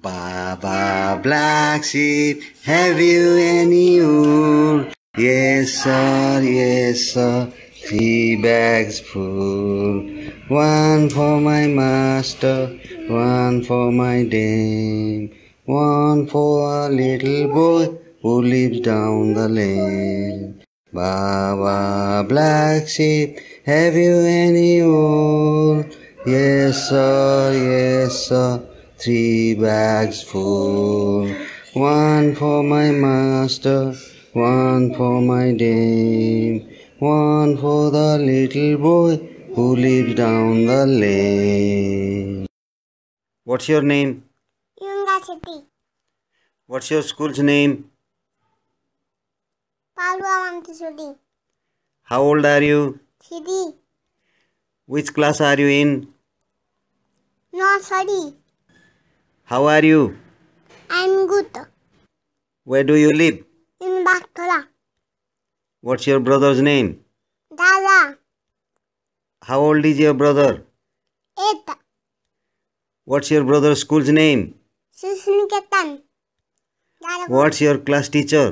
Baba black sheep, have you any wool? Yes sir, yes sir, three bags full. One for my master, one for my dame, one for a little boy who lives down the lane. Baba black sheep, have you any wool? Yes sir, yes sir three bags full. One for my master, one for my dame, one for the little boy who lives down the lane. What's your name? University. What's your school's name? Palwa Montessori. How old are you? Three. Which class are you in? No, sorry. How are you? I'm good. Where do you live? In Baktola. What's your brother's name? Dada. How old is your brother? Eight. What's your brother's school's name? Susniketan. What's your class teacher?